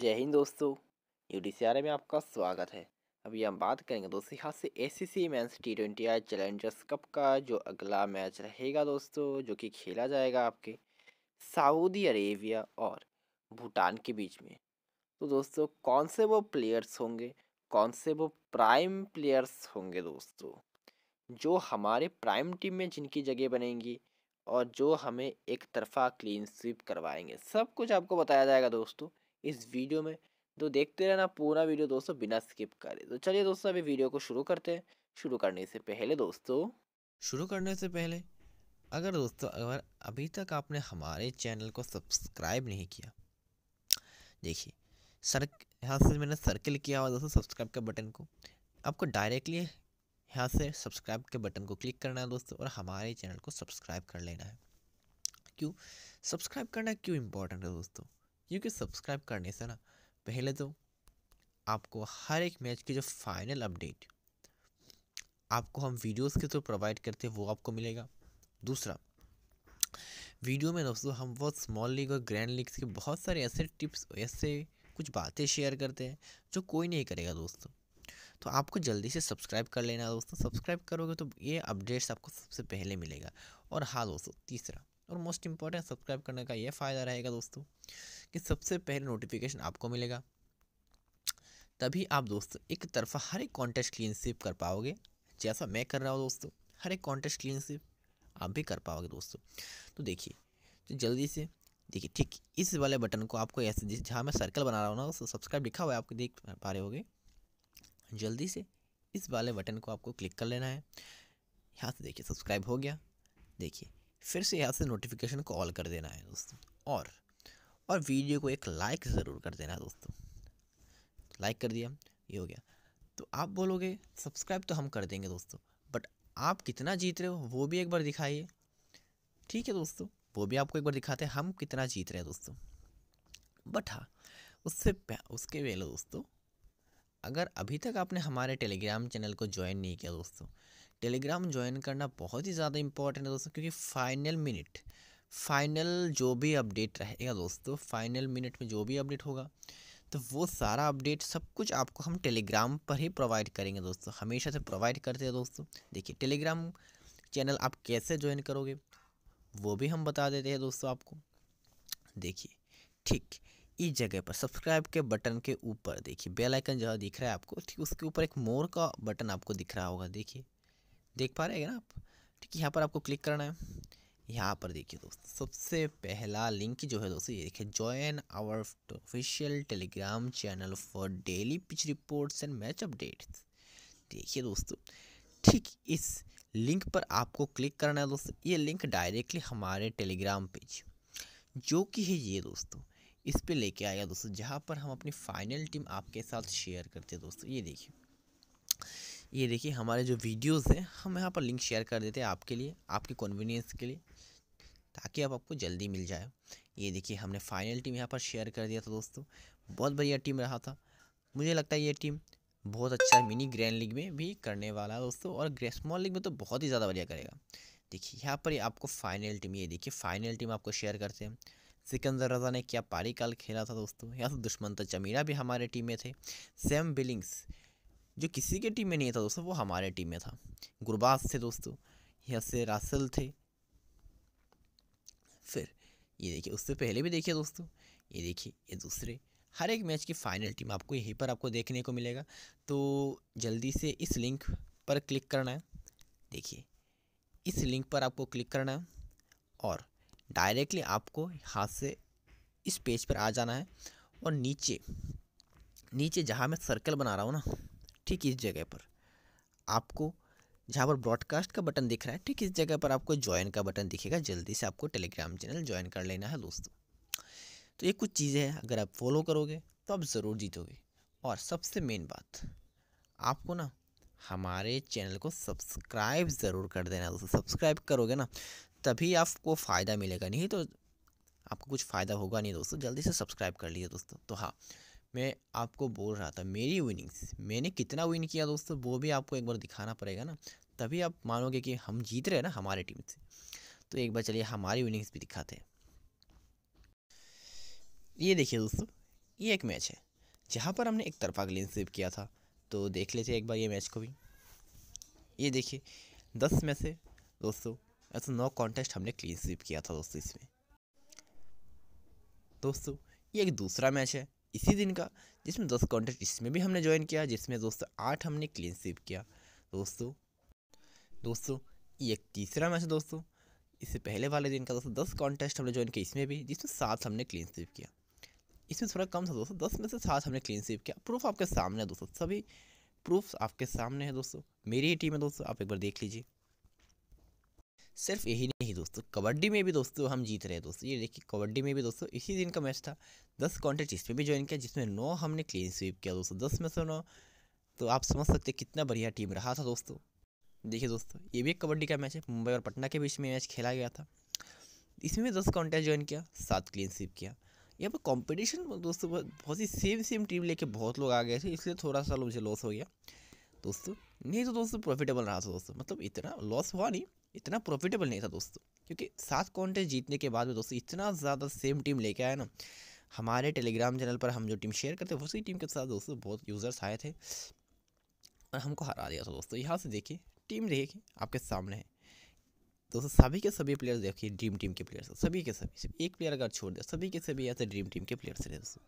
जय हिंद दोस्तों U D में आपका स्वागत है अभी हम बात करेंगे दोस्तों यहाँ से A C C men's T twenty I challengers cup का जो अगला मैच रहेगा दोस्तों जो कि खेला जाएगा आपके सऊदी अरेबिया और भूटान के बीच में तो दोस्तों कौन से वो प्लेयर्स होंगे कौन से वो प्राइम प्लेयर्स होंगे दोस्तों जो हमारे प्राइम टीम में जिनकी जगह बनेंगी और जो हमें एक तरफा क्लीन स्वीप करवाएंगे सब कुछ आपको बताया जाएगा दोस्तों इस वीडियो में तो देखते रहना पूरा वीडियो दोस्तों बिना स्किप करे तो चलिए दोस्तों अभी वीडियो को शुरू करते हैं शुरू करने से पहले दोस्तों शुरू करने से पहले अगर दोस्तों अगर अभी तक आपने हमारे चैनल को सब्सक्राइब नहीं किया देखिए सर यहाँ से मैंने सर्किल किया हुआ दोस्तों सब्सक्राइब के बटन को आपको डायरेक्टली यहाँ से सब्सक्राइब के बटन को क्लिक करना है दोस्तों और हमारे चैनल को सब्सक्राइब कर लेना है क्यों सब्सक्राइब करना क्यों इम्पोर्टेंट है दोस्तों क्योंकि सब्सक्राइब करने से ना पहले तो आपको हर एक मैच की जो फाइनल अपडेट आपको हम वीडियोस के थ्रू प्रोवाइड करते हैं वो आपको मिलेगा दूसरा वीडियो में दोस्तों हम बहुत स्मॉल लीग और ग्रैंड लीग्स के बहुत सारे ऐसे टिप्स ऐसे कुछ बातें शेयर करते हैं जो कोई नहीं करेगा दोस्तों तो आपको जल्दी से सब्सक्राइब कर लेना दोस्तों सब्सक्राइब करोगे तो ये अपडेट्स आपको सबसे पहले मिलेगा और हाँ दोस्तों तीसरा और मोस्ट इम्पॉर्टेंट सब्सक्राइब करने का ये फ़ायदा रहेगा दोस्तों कि सबसे पहले नोटिफिकेशन आपको मिलेगा तभी आप दोस्तों एक तरफा हर एक कॉन्टेस्ट क्लीन स्विप कर पाओगे जैसा मैं कर रहा हूँ दोस्तों हर एक कॉन्टेस्ट क्लीन स्विप आप भी कर पाओगे दोस्तों तो देखिए तो जल्दी से देखिए ठीक इस वाले बटन को आपको ऐसे जहाँ मैं सर्कल बना रहा हूँ ना उसको सब्सक्राइब लिखा हुआ है आपको देख पा रहे होगे जल्दी से इस वाले बटन को आपको क्लिक कर लेना है यहाँ से देखिए सब्सक्राइब हो गया देखिए फिर से यहाँ से नोटिफिकेशन को ऑल कर देना है दोस्तों और और वीडियो को एक लाइक ज़रूर कर देना दोस्तों लाइक कर दिया ये हो गया तो आप बोलोगे सब्सक्राइब तो हम कर देंगे दोस्तों बट आप कितना जीत रहे हो वो भी एक बार दिखाइए ठीक है दोस्तों वो भी आपको एक बार दिखाते हैं हम कितना जीत रहे हैं दोस्तों बट हाँ उससे उसके पहले दोस्तों अगर अभी तक आपने हमारे टेलीग्राम चैनल को ज्वाइन नहीं किया दोस्तों टेलीग्राम ज्वाइन करना बहुत ही ज़्यादा इंपॉर्टेंट है दोस्तों क्योंकि फाइनल मिनट फाइनल जो भी अपडेट रहेगा दोस्तों फाइनल मिनट में जो भी अपडेट होगा तो वो सारा अपडेट सब कुछ आपको हम टेलीग्राम पर ही प्रोवाइड करेंगे दोस्तों हमेशा से प्रोवाइड करते हैं दोस्तों देखिए टेलीग्राम चैनल आप कैसे ज्वाइन करोगे वो भी हम बता देते हैं दोस्तों आपको देखिए ठीक इस जगह पर सब्सक्राइब के बटन के ऊपर देखिए बेल आइकन जो दिख रहा है आपको ठीक उसके ऊपर एक मोर का बटन आपको दिख रहा होगा देखिए देख पा रहे हैं ना आप ठीक है यहाँ पर आपको क्लिक करना है यहाँ पर देखिए दोस्तों सबसे पहला लिंक जो है दोस्तों ये देखिए join our official Telegram channel for daily pitch reports and match updates देखिए दोस्तों ठीक इस लिंक पर आपको क्लिक करना है दोस्तों ये लिंक डायरेक्टली हमारे टेलीग्राम पेज जो कि है ये दोस्तों इस पर लेके आया दोस्तों जहाँ पर हम अपनी फाइनल टीम आपके साथ शेयर करते हैं दोस्तों ये देखिए ये देखिए हमारे जो वीडियोस हैं हम यहाँ पर लिंक शेयर कर देते हैं आपके लिए आपके कन्वीनियंस के लिए ताकि आप आपको जल्दी मिल जाए ये देखिए हमने फाइनल टीम यहाँ पर शेयर कर दिया था दोस्तों बहुत बढ़िया टीम रहा था मुझे लगता है ये टीम बहुत अच्छा मिनी ग्रैंड लीग में भी करने वाला है दोस्तों और स्मॉल लीग में तो बहुत ही ज़्यादा बढ़िया करेगा देखिए यहाँ पर आपको फाइनल टीम ये देखिए फाइनल टीम आपको शेयर करते हैं सिकंदर रजा ने क्या पारी काल खेला था दोस्तों यहाँ तो दुश्मन तो चमीरा भी हमारे टीम में थे सेम बिलिंग्स जो किसी के टीम में नहीं था दोस्तों वो हमारे टीम में था गुरबाज थे दोस्तों यहाँ से रासल थे फिर ये देखिए उससे पहले भी देखिए दोस्तों ये देखिए ये दूसरे हर एक मैच की फ़ाइनल टीम आपको यहीं पर आपको देखने को मिलेगा तो जल्दी से इस लिंक पर क्लिक करना है देखिए इस लिंक पर आपको क्लिक करना है और डायरेक्टली आपको हाथ से इस पेज पर आ जाना है और नीचे नीचे जहाँ मैं सर्कल बना रहा हूँ ना ठीक इस जगह पर आपको जहाँ पर ब्रॉडकास्ट का बटन दिख रहा है ठीक इस जगह पर आपको ज्वाइन का बटन दिखेगा जल्दी से आपको टेलीग्राम चैनल ज्वाइन कर लेना है दोस्तों तो ये कुछ चीज़ें हैं अगर आप फॉलो करोगे तो आप ज़रूर जीतोगे और सबसे मेन बात आपको ना हमारे चैनल को सब्सक्राइब ज़रूर कर देना दोस्तों सब्सक्राइब करोगे ना तभी आपको फ़ायदा मिलेगा नहीं तो आपको कुछ फ़ायदा होगा नहीं दोस्तों जल्दी से सब्सक्राइब कर लीजिए दोस्तों तो हाँ मैं आपको बोल रहा था मेरी विनिंग्स मैंने कितना विन किया दोस्तों वो भी आपको एक बार दिखाना पड़ेगा ना तभी आप मानोगे कि हम जीत रहे हैं ना हमारे टीम से तो एक बार चलिए हमारी विनिंग्स भी दिखाते हैं ये देखिए दोस्तों ये एक मैच है जहाँ पर हमने एक तरफा क्लीन स्वीप किया था तो देख लेते एक बार ये मैच को भी ये देखिए दस में से दोस्तों ऐसा नौ कॉन्टेस्ट हमने क्लीन स्वीप किया था दोस्तों इसमें दोस्तों ये एक दूसरा मैच है इसी दिन का जिसमें दोस्तों कॉन्टेस्ट इसमें भी हमने ज्वाइन किया जिसमें दोस्तों आठ हमने क्लीन स्वीप किया दोस्तों दोस्तों ये तीसरा मैच है दोस्तों इससे पहले वाले दिन का दोस्तों दस कॉन्टेस्ट हमने ज्वाइन किया इसमें भी जिसमें सात हमने क्लीन स्वीप किया इसमें थोड़ा कम था दोस्तों दस में से सात हमने क्लीन स्वीप किया प्रूफ आपके सामने है दोस्तों सभी प्रूफ आपके सामने है दोस्तों मेरी ही टीम है दोस्तों आप एक बार देख लीजिए सिर्फ यही नहीं दोस्तों कबड्डी में भी दोस्तों हम जीत रहे हैं दोस्तों ये देखिए कबड्डी में भी दोस्तों इसी दिन का मैच था दस कॉन्टेस्ट इसमें भी ज्वाइन किया जिसमें नौ हमने क्लीन स्वीप किया दोस्तों दस में से नौ तो आप समझ सकते कितना बढ़िया टीम रहा था दोस्तों देखिए दोस्तों ये भी एक कबड्डी का मैच है मुंबई और पटना के बीच में मैच खेला गया था इसमें दस कॉन्टेस्ट ज्वाइन किया सात क्लीन स्वीप किया यहाँ पर कॉम्पिटिशन दोस्तों बहुत ही सेम सेम टीम लेके बहुत लोग आ गए थे इसलिए थोड़ा सा मुझे लॉस हो गया दोस्तों नहीं तो दोस्तों प्रॉफिटेबल रहा था दोस्तों मतलब इतना लॉस हुआ नहीं इतना प्रॉफिटेबल नहीं था दोस्तों क्योंकि सात कॉन्टेस्ट जीतने के बाद में दोस्तों इतना ज़्यादा सेम टीम लेके आया ना हमारे टेलीग्राम चैनल पर हम जो टीम शेयर करते हैं उसी टीम के साथ दोस्तों बहुत यूज़र्स आए थे और हमको हरा दिया था दोस्तों यहाँ से देखिए टीम देखिए आपके सामने है दोस्तों सभी के सभी प्लेयर्स देखिए ड्रीम टीम के प्लेयर्स सभी के सभी सिर्फ एक प्लेयर अगर छोड़ दे सभी के सभी ऐसे ड्रीम टीम के प्लेयर्स हैं दोस्तों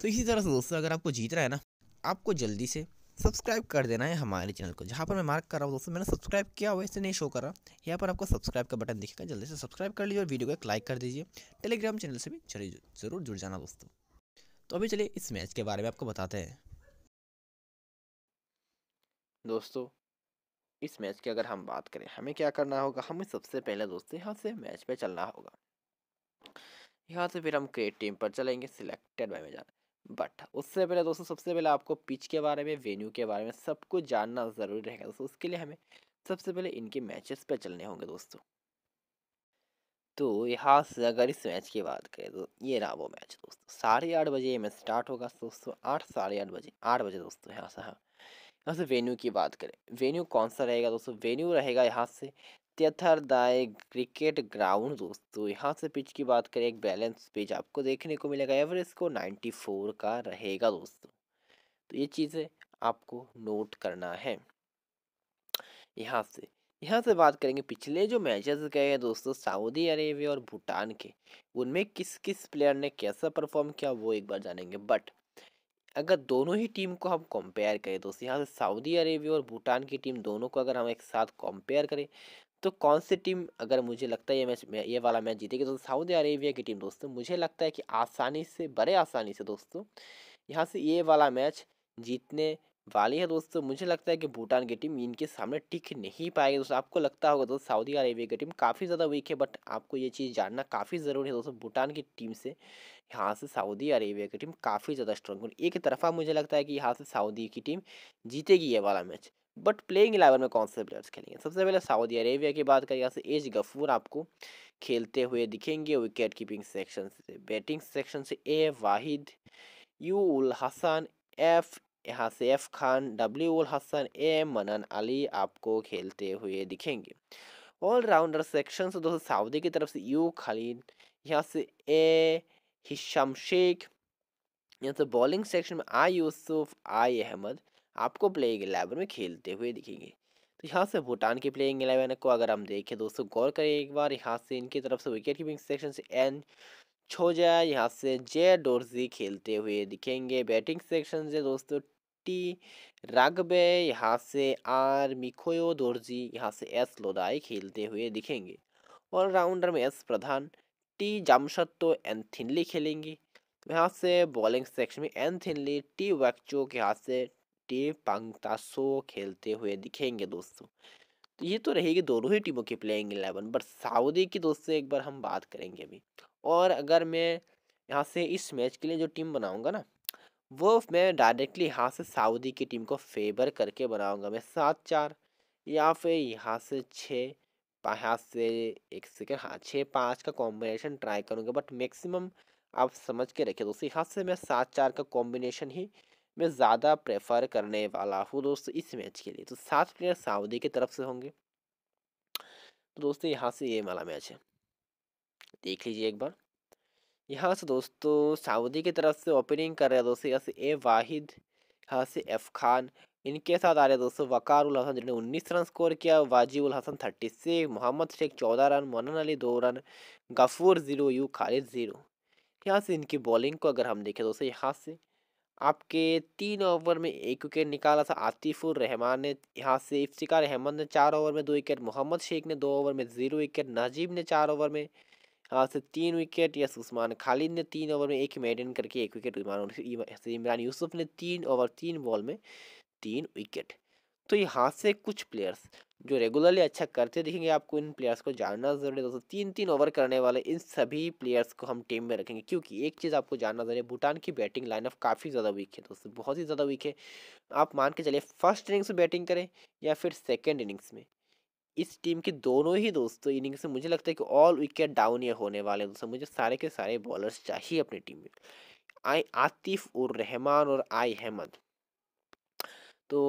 तो इसी तरह से दोस्तों अगर आपको जीतना है ना आपको जल्दी से सब्सक्राइब कर देना है हमारे चैनल को जहाँ पर मैं मार्क कर रहा हूँ दोस्तों मैंने सब्सक्राइब किया हुआ इसे नहीं शो करा यहाँ पर आपको सब्सक्राइब का बटन दिखेगा जल्दी से सब्सक्राइब कर लीजिए और वीडियो को एक लाइक कर दीजिए टेलीग्राम चैनल से भी जरूर जरूर जुड़ जाना दोस्तों तो अभी चलिए इस मैच के बारे में आपको बताते हैं दोस्तों इस मैच की अगर हम बात करें हमें क्या करना होगा हमें सबसे पहले दोस्तों यहाँ से मैच पे चलना होगा यहाँ से फिर हम क्रिएट टीम पर चलेंगे सिलेक्टेड बाय में जाना बट उससे पहले दोस्तों सबसे पहले आपको पिच के बारे में वेन्यू के बारे में सब कुछ जानना ज़रूरी रहेगा दोस्तों उसके लिए हमें सबसे पहले इनके मैचेस पे चलने होंगे दोस्तों तो यहाँ से अगर इस मैच की बात करें तो ये रहा वो मैच दोस्तों साढ़े आठ बजे ये मैच स्टार्ट होगा दोस्तों आठ साढ़े आठ बजे आठ बजे दोस्तों यहाँ से हाँ यहाँ से वेन्यू की बात करें वेन्यू कौन सा रहेगा दोस्तों वेन्यू रहेगा यहाँ से तथर दाए क्रिकेट ग्राउंड दोस्तों यहाँ से पिच की बात करें एक बैलेंस पिच आपको देखने को मिलेगा एवरेज को फोर का रहेगा दोस्तों तो ये चीज़ें आपको नोट करना है यहाँ से यहाँ से बात करेंगे पिछले जो मैचेस गए हैं दोस्तों सऊदी अरेबिया और भूटान के उनमें किस किस प्लेयर ने कैसा परफॉर्म किया वो एक बार जानेंगे बट अगर दोनों ही टीम को हम कंपेयर करें दोस्तों यहाँ से सऊदी अरेबिया और भूटान की टीम दोनों को अगर हम एक साथ कंपेयर करें तो कौन सी टीम अगर मुझे लगता है ये मैच ये वाला मैच जीतेगी तो सऊदी अरेबिया की टीम दोस्तों मुझे लगता है कि आसानी से बड़े आसानी से दोस्तों यहाँ से ये वाला मैच जीतने वाली है दोस्तों मुझे लगता है कि भूटान की टीम इनके सामने टिक नहीं पाएगी दोस्तों आपको लगता होगा दोस्तों सऊदी अरेबिया की टीम काफ़ी ज़्यादा वीक है बट आपको ये चीज़ जानना काफ़ी ज़रूरी है दोस्तों भूटान की टीम से यहाँ से सऊदी अरेबिया की टीम काफ़ी ज़्यादा स्ट्रॉन्ग एक तरफा मुझे लगता है कि यहाँ से सऊदी की टीम जीतेगी ये वाला मैच बट प्लेइंग इलेवन में कौन से प्लेयर्स खेलेंगे सबसे पहले सऊदी अरेबिया की बात करें यहाँ से एज गफूर आपको खेलते हुए दिखेंगे विकेट कीपिंग सेक्शन से बैटिंग सेक्शन से A Wahid U ul Hasan F यहाँ से F Khan W ul Hasan A Manan Ali आपको खेलते हुए दिखेंगे ऑलराउंडर सेक्शन से दोस्तों सऊदी की तरफ से यू खलीन यहाँ से ए हिशम शेख या तो बॉलिंग सेक्शन में आई यूसुफ आई अहमद आपको प्लेइंग एलेवन में खेलते हुए दिखेंगे तो यहाँ से भूटान की प्लेइंग एलेवन को अगर हम देखें दोस्तों गौर करें एक बार यहाँ से इनकी तरफ से विकेट कीपिंग सेक्शन से एन छोजा यहाँ से जे डोरजी खेलते हुए दिखेंगे बैटिंग सेक्शन से दोस्तों टी रागबे यहाँ से आर मिखोयो दोरजी यहाँ से एस लोदाई खेलते हुए दिखेंगे ऑलराउंडर में एस प्रधान टी जामशद तो एन थिनली खेलेंगी यहाँ से बॉलिंग सेक्शन में एन थिनली टी वैक्चो के हाथ से टी पंगतासो खेलते हुए दिखेंगे दोस्तों तो ये तो रहेगी दोनों ही टीमों की प्लेइंग इलेवन बट सऊदी की दोस्तों एक बार हम बात करेंगे अभी और अगर मैं यहाँ से इस मैच के लिए जो टीम बनाऊँगा ना वो मैं डायरेक्टली यहाँ से सऊदी की टीम को फेवर करके बनाऊँगा मैं सात चार या फिर यहाँ से छः हाथ से एक सेकेंड हाँ छः पाँच का कॉम्बिनेशन ट्राई करूँगा बट मैक्सिमम आप समझ के रखिए दोस्तों यहाँ से मैं सात चार का कॉम्बिनेशन ही मैं ज़्यादा प्रेफर करने वाला हूँ दोस्तों इस मैच के लिए तो सात प्लेयर सऊदी की तरफ से होंगे तो दोस्तों यहाँ से ये वाला मैच है देख लीजिए एक बार यहाँ से दोस्तों सऊदी की तरफ से ओपनिंग कर रहे हैं दोस्तों यहाँ से ए वाहिद यहाँ से एफ खान इनके साथ आ रहे दोस्तों उल हसन जिन्होंने उन्नीस रन स्कोर किया उल हसन थर्टी सिक्स मोहम्मद शेख चौदह रन मोनन अली दो run Ghafoor zero U Khalid zero यहाँ से इनकी बॉलिंग को अगर हम देखें दोस्तों यहाँ से आपके तीन ओवर में एक विकेट निकाला था आतिफुर रहमान ने यहाँ से इफ्तिकार अहमद ने चार ओवर में दो विकेट मोहम्मद शेख ने दो ओवर में ज़ीरो विकेट नजीब ने चार ओवर में यहाँ से तीन विकेट यस उस्मान खालिद ने तीन ओवर में एक मेडन करके एक विकेट इमरान यूसुफ ने तीन ओवर तीन बॉल में तीन विकेट तो यहाँ से कुछ प्लेयर्स जो रेगुलरली अच्छा करते दिखेंगे आपको इन प्लेयर्स को जानना जरूरी है दोस्तों तीन तीन ओवर करने वाले इन सभी प्लेयर्स को हम टीम में रखेंगे क्योंकि एक चीज़ आपको जानना जरूरी है भूटान की बैटिंग लाइनअप काफ़ी ज़्यादा वीक है दोस्तों बहुत ही ज़्यादा वीक है आप मान के चलिए फर्स्ट इनिंग्स में बैटिंग करें या फिर सेकेंड इनिंग्स में इस टीम के दोनों ही दोस्तों इनिंग्स में मुझे लगता है कि ऑल विकेट डाउन ये होने वाले दोस्तों मुझे सारे के सारे बॉलर्स चाहिए अपनी टीम में आई आतिफ और रहमान और आई अहमद तो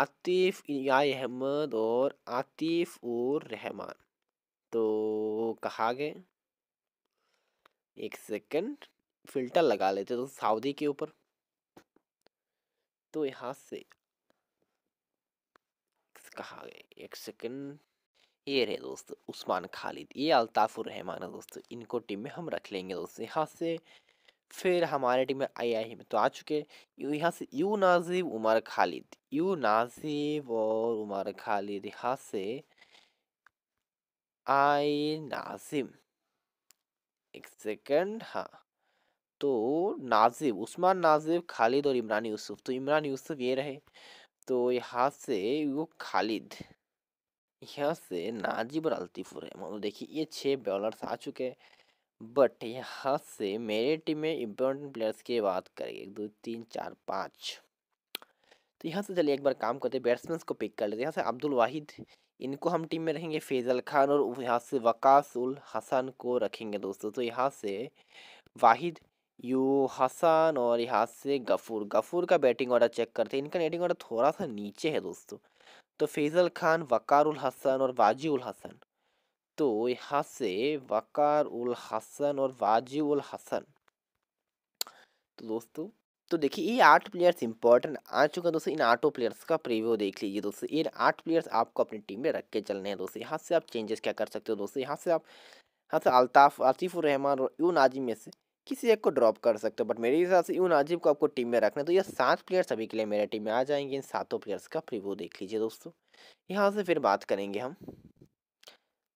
आतिफ या अहमद और आतिफ और रहमान तो कहा गए एक सेकंड फिल्टर लगा लेते तो सऊदी के ऊपर तो यहाँ से कहा गए एक सेकंड ये रहे दोस्त उस्मान खालिद ये अल्ताफ़ुर रहमान है दोस्तों इनको टीम में हम रख लेंगे दोस्तों यहाँ से फिर हमारे टीम में आई आई में तो आ चुके यहाँ से यू नाजिब उमर खालिद यू नाजिब और उमर खालिद यहाँ से आई नाजिम एक सेकंड हाँ तो नाजिब उस्मान नाजिब खालिद और इमरान यूसुफ तो इमरान यूसुफ ये रहे तो यहाँ से वो खालिद यहाँ से नाजिब और अल्तीफुर है मतलब तो देखिए ये छः बॉलर्स आ चुके हैं बट यहाँ से मेरे टीम में इम्पोर्टेंट प्लेयर्स की बात करें एक दो तीन चार पाँच तो यहाँ से चलिए एक बार काम करते बैट्समैन को पिक कर लेते यहाँ से अब्दुल वाहिद इनको हम टीम में रखेंगे फैजल खान और यहाँ से वकास उल हसन को रखेंगे दोस्तों तो यहाँ से वाहिद यू हसन और यहाँ से गफूर गफूर का बैटिंग ऑर्डर चेक करते हैं इनका बैटिंग ऑर्डर थोड़ा सा नीचे है दोस्तों तो फैजल खान वकार उल हसन और वाजी उल हसन तो यहाँ से वकार उल हसन और वाजी उल हसन तो दोस्तों तो देखिए ये आठ प्लेयर्स इंपॉर्टेंट आ चुका दोस्तों इन आठों प्लेयर्स का प्रीव्यू देख लीजिए दोस्तों इन आठ प्लेयर्स आपको अपनी टीम में रख के चलने हैं दोस्तों यहाँ से आप चेंजेस क्या कर सकते हो दोस्तों यहाँ से आप यहाँ से अल्ताफ आसिफुर रहमान और यू नाजिम में से किसी एक को ड्रॉप कर सकते हो बट मेरे हिसाब से यून नाजिम को आपको टीम में रखना है तो ये सात प्लेयर्स अभी के लिए मेरे टीम में आ जाएंगे इन सातों प्लेयर्स का प्रीव्यू देख लीजिए दोस्तों यहाँ से फिर बात करेंगे हम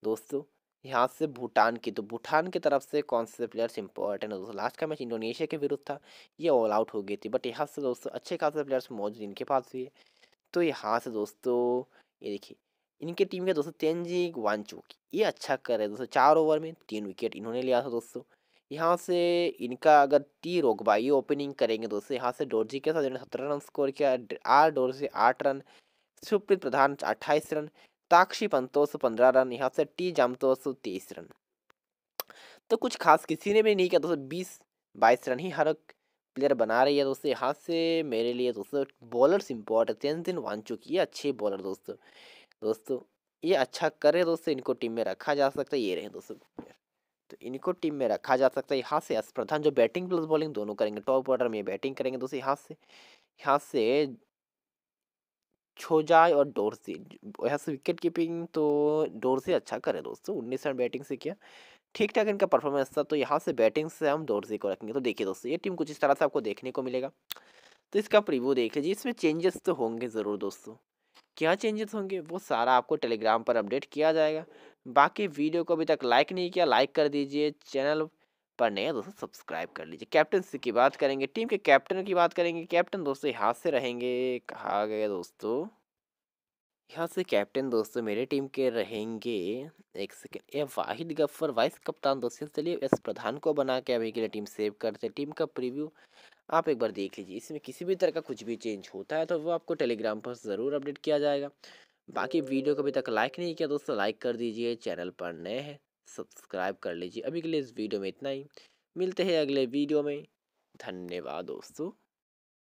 दोस्तों यहाँ से भूटान की तो भूटान की तरफ से कौन से प्लेयर्स इंपॉर्टेंट है दोस्तों लास्ट का मैच इंडोनेशिया के विरुद्ध था ये ऑल आउट हो गई थी बट यहाँ से दोस्तों अच्छे खासे प्लेयर्स मौजूद इनके पास हुए तो यहाँ से दोस्तों ये देखिए इनके टीम के दोस्तों तेंजी वानचुक ये अच्छा कर रहे दोस्तों चार ओवर में तीन विकेट इन्होंने लिया था दोस्तों यहाँ से इनका अगर टी रोगबा ओपनिंग करेंगे दोस्तों यहाँ से डोरजी के साथ सत्रह रन स्कोर किया आर डोरजी आठ रन सुप्रीत प्रधान अट्ठाईस रन साक्षी पंतोस पंद्रह रन यहाँ से टी जामतोस तेईस रन तो कुछ खास किसी ने भी नहीं किया दोस्तों बीस बाईस रन ही हर प्लेयर बना रही है दोस्तों यहाँ से मेरे लिए दोस्तों बॉलर्स इंपॉर्टेंट दिन वन चुकी है अच्छे बॉलर दोस्तों दोस्तों ये अच्छा करे दोस्तों इनको टीम में रखा जा सकता है ये रहे दोस्तों तो इनको टीम में रखा जा सकता है यहाँ से प्रधान जो बैटिंग प्लस बॉलिंग दोनों करेंगे टॉप ऑर्डर में बैटिंग करेंगे दोस्तों यहाँ से यहाँ से छोजाय और डोरसी से विकेट कीपिंग तो डोरसी अच्छा करे दोस्तों उन्नीस रन बैटिंग से किया ठीक ठाक इनका परफॉर्मेंस था तो यहाँ से बैटिंग से हम डोरसी को रखेंगे तो देखिए दोस्तों ये टीम कुछ इस तरह से आपको देखने को मिलेगा तो इसका प्रिव्यू देख लीजिए इसमें चेंजेस तो होंगे ज़रूर दोस्तों क्या चेंजेस होंगे वो सारा आपको टेलीग्राम पर अपडेट किया जाएगा बाकी वीडियो को अभी तक लाइक नहीं किया लाइक कर दीजिए चैनल पर नए दोस्तों सब्सक्राइब कर लीजिए कैप्टनसी की बात करेंगे टीम के कैप्टन की बात करेंगे कैप्टन दोस्तों यहाँ से रहेंगे कहा गया दोस्तों यहाँ से कैप्टन दोस्तों मेरे टीम के रहेंगे एक सेकेंड ए वाहिद गफ्फर वाइस कप्तान दोस्तों चलिए एस प्रधान को बना के अभी के लिए टीम सेव करते हैं टीम का प्रीव्यू आप एक बार देख लीजिए इसमें किसी भी तरह का कुछ भी चेंज होता है तो वो आपको टेलीग्राम पर ज़रूर अपडेट किया जाएगा बाकी वीडियो को अभी तक लाइक नहीं किया दोस्तों लाइक कर दीजिए चैनल पर नए हैं सब्सक्राइब कर लीजिए अभी के लिए इस वीडियो में इतना ही मिलते हैं अगले वीडियो में धन्यवाद दोस्तों